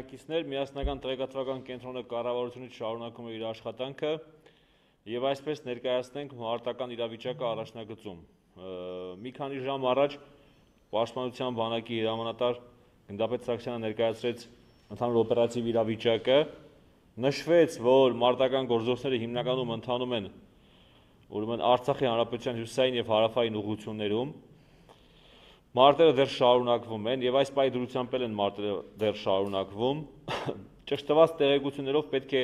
Մասնակիցներ միասնական տեղեկատվական կենտրոնը կառավարությունից շարունակում է իր աշխատանքը եւ այսպես ներկայացնենք մարտական իրավիճակը առաջնագծում։ Մի քանի ժամ առաջ Պաշտպանության բանակի հրամանատար Գնդապետ Սարգսյանը ներկայացրեց ընդհանուր օպերատիվ իրավիճակը, նշվեց, որ մարտական գործողությունները հիմնականում ընթանում են ուրեմն Արցախի հանրապետության հյուսային եւ հարավային ուղություններում, Մարտերը դեռ շարունակվում են եւ այս պայդրությամբ էլ են մարտերը դեռ շարունակվում։ Ճշտված տեղեկություններով պետք է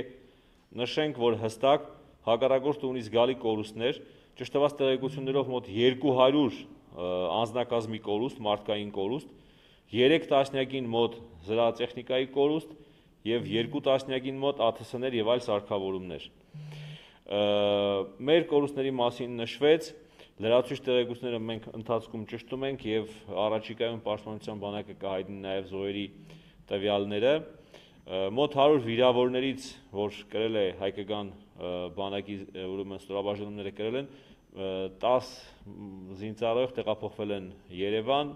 նշենք, որ հստակ հակառակորդը ունի զգալի կորուստներ, ճշտված տեղեկություններով մոտ 200 անձնակազմի կորուստ, մարդկային կորուստ, 3 տասնյակին մոտ զրահատեխնիկայի կորուստ եւ 2 տասնյակին մոտ ԱԹՍ-ներ եւ այլ սարքավորումներ։ Մեր կորուստների մասին նշվեց, Լրացուցիչ տեղեկությունները մենք ընթացքում ճշտում ենք եւ առաջիկայում պաշտպանության բանակը կհայտնի նաեւ զոհերի տվյալները։ Մոտ 100 վիրավորներից, որ կրել է հայկական բանակի ուրեմն ստորաբաժանումները կրել են, 10 զինծառայող տեղափոխվել են Երևան,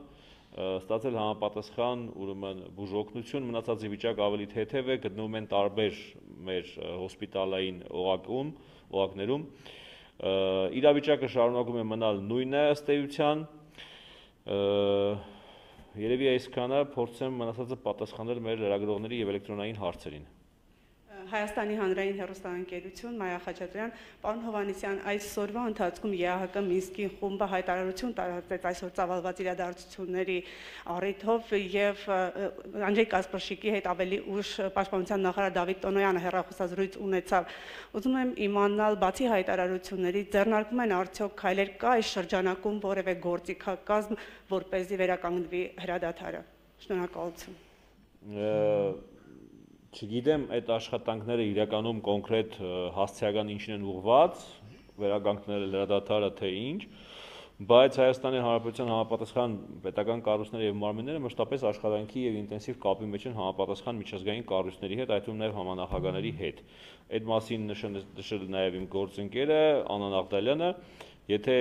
ստացել համապատասխան ուրեմն բուժօգնություն, մնացածի վիճակը ավելի թեթև է, գտնվում են տարբեր մեր հոսպիտալային օղակում, օղակներում։ օղակ իրավիճակը շարունակում է մնալ նույնն է ըստ էության երևի այսքանը փորձեմ մնացածը պատասխանել մեր լրագրողների եւ էլեկտրոնային հարցերին Հայաստանի Հանրային Հերոստանգերություն Մայա Խաչատրյան, պարոն Հովանեսյան, այսօրվա ընթացքում ԵԱՀԿ Մինսկի խումբը հայտարարություն տարածեց այսօր ծավալված իրադարձությունների առիթով եւ Անջեյ Կասպրշիկի հետ ավելի ուշ Պաշտպանության նախարար Դավիթ Տոնոյանը հերախոսազրույց ունեցավ։ Ուզում եմ իմանալ, բացի հայտարարությունների, ձեռնարկվում են արդյոք քայլեր կա այս շրջանակում որևէ գործիքակազմ, որ เป զի վերականգնվի հրադադարը։ Շնորհակալություն չգիտեմ այդ աշխատանքները իրականում կոնկրետ հասցեական ինչին են ուղված, վերագանքները լրադատարը թե ինչ, բայց Հայաստանի Հանրապետության համապատասխան պետական կառույցները եւ մարմինները մշտապես աշխատանքի եւ ինտենսիվ կապի մեջ են համապատասխան միջազգային կառույցների հետ, այդ թվում նաեւ համանախագահների հետ։ Այդ մասին նշել նաեւ իմ գործընկերը Անան Աղդալյանը, Եթե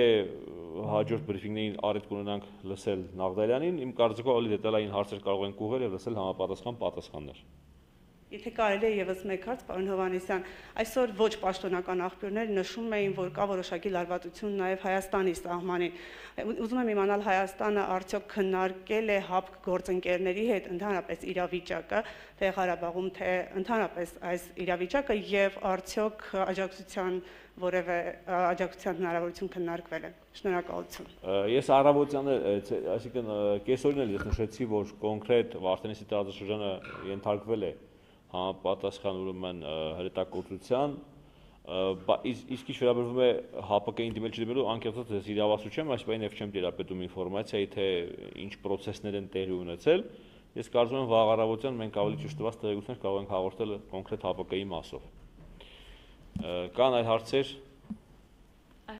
հաջորդ բրիֆինգներին առիթ կունենանք լսել Նաղդալյանին, իմ կարծիքով ավելի դետալային հարցեր կարող ենք ուղղել եւ լսել համապատասխան պատասխաններ։ Եթե կարելի է եւս մեկ հարց, պարոն Հովանեսյան, այսօր ոչ պաշտոնական աղբյուրներ նշում էին, որ կա որոշակի լարվածություն նաև Հայաստանի սահմանին։ Ուզում եմ իմանալ Հայաստանը արդյոք քննարկել է ՀԱՊԿ գործընկերների հետ ընդհանրապես իրավիճակը, թե Ղարաբաղում, թե ընդհանրապես այս իրավիճակը եւ արդյոք աջակցության որևէ աջակցության հնարավորություն քննարկվել է։ Շնորհակալություն։ Ես առավոտյան էլ, այսինքն կեսօրին էլ ես նշեցի, որ կոնկրետ Վարդենեսի տարածաշրջանը ենթարկվել է համապատասխան ուրեմն հրետակոծության իսկ ինչ վերաբերվում է ՀԱՊԿ-ին դիմել չդիմելու, անկեղծորեն ես իրավասու չեմ, այս բանին եւ չեմ դերապետում ինֆորմացիայի, թե ինչ process-ներ են տեղի ունեցել։ Ես կարծում եմ վաղ առավոտյան մենք ավելի ճշտված տեղեկություններ կարող ենք հաղորդել կոնկրետ ՀԱՊԿ-ի մասով։ Կան այլ հարցեր,